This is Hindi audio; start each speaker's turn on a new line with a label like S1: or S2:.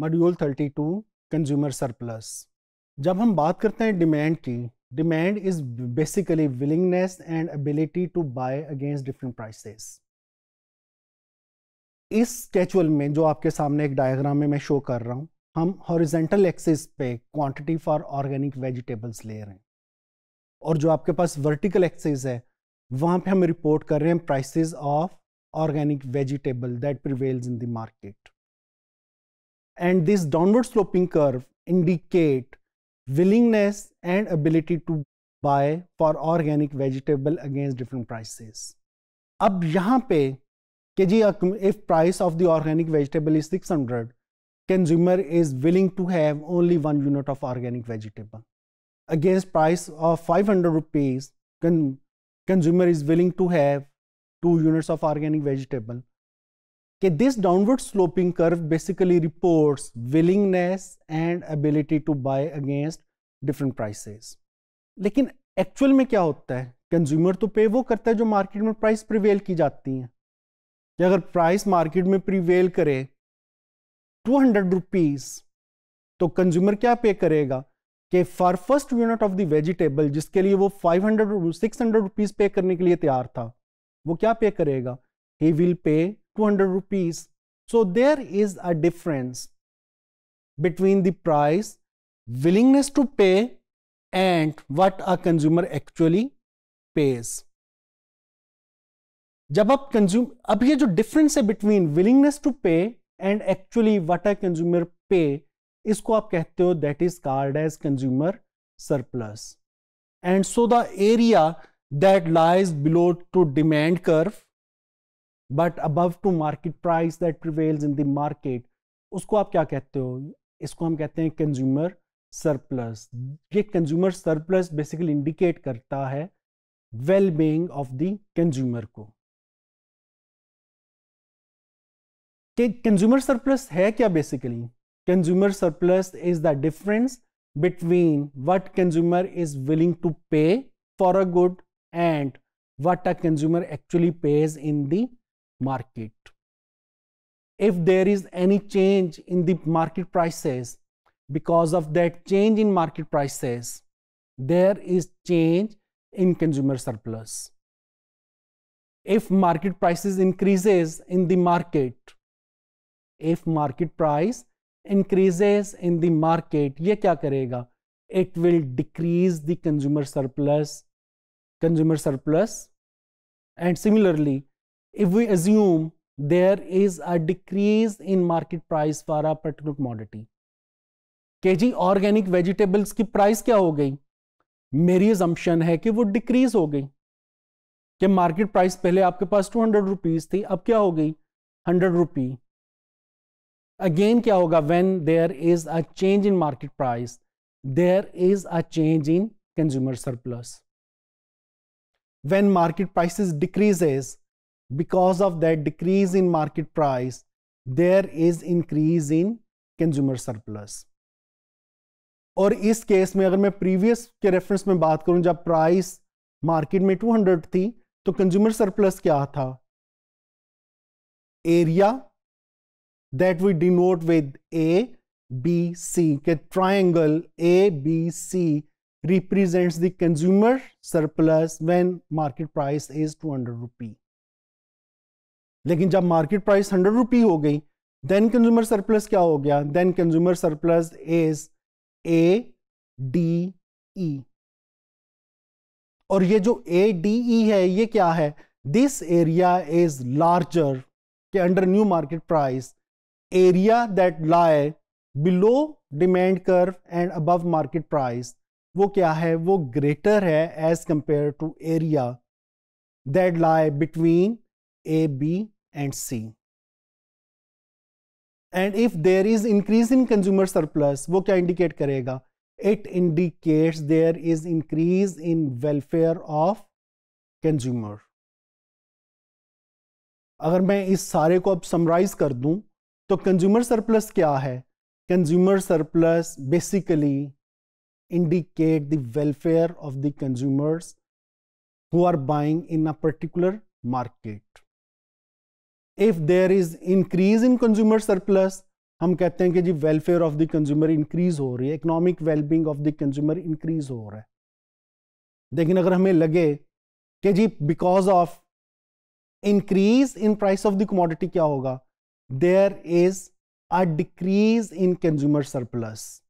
S1: मॉड्यूल 32 कंज्यूमर सरप्लस जब हम बात करते हैं डिमांड की demand is basically willingness and ability to buy against different prices इस स्केचुअल में जो आपके सामने एक डायग्राम में मैं शो कर रहा हूं हम हॉरिजेंटल एक्सिस पे क्वांटिटी फॉर ऑर्गेनिक वेजिटेबल्स ले रहे हैं और जो आपके पास वर्टिकल एक्सिस है वहां पे हम रिपोर्ट कर रहे हैं prices of organic vegetable that prevails in the market and this downward sloping curve indicate willingness and ability to buy for organic vegetable against different prices. अब यहाँ पे कि जी if price of the organic vegetable is 600 consumer is willing to have only one unit of organic vegetable against price of 500 rupees consumer is willing to have two units of organic vegetable कि this downward sloping curve basically reports willingness and ability to buy against different prices लेकिन एक्चुअल में क्या होता है कंज्यूमर तो पे वो करता है जो मार्केट में प्राइस प्रिवेल की जाती हैं कि अगर प्राइस मार्केट में प्रिवेल करे टू हंड्रेड रुपीज़ तो कंज्यूमर क्या पे करेगा कि for first unit of the vegetable जिसके लिए वो five hundred six hundred rupees pay करने के लिए तैयार था वो क्या पे करेगा he will pay 200 rupees. So there is a difference between the price, willingness to pay and what a consumer actually pays. जब आप कंज्यूम अब ये जो डिफरेंस है between willingness to pay and actually what a consumer pay इसको आप कहते हो that is called as consumer surplus and so the area that lies below to demand curve but above to market price that prevails in the market उसको आप क्या कहते हो इसको हम कहते हैं कंज्यूमर सरप्लस ये कंज्यूमर सरप्लस बेसिकली इंडिकेट करता है well being of the consumer को कंज्यूमर सरप्लस है क्या basically consumer surplus is the difference between what consumer is willing to pay for a good and what a consumer actually pays in the market. If there is any change in the market prices, because of that change in market prices, there is change in consumer surplus. If market prices increases in the market, if market price increases in the market, ये क्या करेगा? It will decrease the consumer surplus, consumer surplus, and similarly, if we assume there is a decrease in market price for a particular commodity कि जी ऑर्गेनिक वेजिटेबल्स की प्राइस क्या हो गई मेरी assumption है कि वो डिक्रीज हो गई कि मार्केट प्राइस पहले आपके पास टू हंड्रेड रुपीज थी अब क्या हो गई हंड्रेड रुपी अगेन क्या होगा when there is a change in market price there is a change in consumer surplus when market prices decreases because of that decrease in market price there is increase in consumer surplus और इस केस में अगर मैं प्रीवियस के रेफरेंस में बात करूं जब प्राइस मार्केट में 200 थी तो कंज्यूमर सरप्लस क्या था area that we denote with A B C के triangle A B C represents the consumer surplus when market price is 200 rupee लेकिन जब मार्केट प्राइस हंड्रेड रुपी हो गई देन कंज्यूमर सरप्लस क्या हो गया then consumer surplus is A D E और ये जो ए डी ई है ये क्या है दिस एरिया इज लार्जर के under new market price area that lie below demand curve and above market price वो क्या है वो ग्रेटर है as compare to area that lie between A, B and C. And if there is increase in consumer surplus, वो क्या indicate करेगा It indicates there is increase in welfare of consumer. अगर मैं इस सारे को अब समराइज कर दूं तो कंज्यूमर सरप्लस क्या है consumer surplus basically indicate the welfare of the consumers who are buying in a particular market if there is increase in consumer surplus हम कहते हैं कि जी welfare of the consumer increase हो रही है economic wellbeing of the consumer increase हो रहा है लेकिन अगर हमें लगे कि जी because of increase in price of the commodity क्या होगा there is a decrease in consumer surplus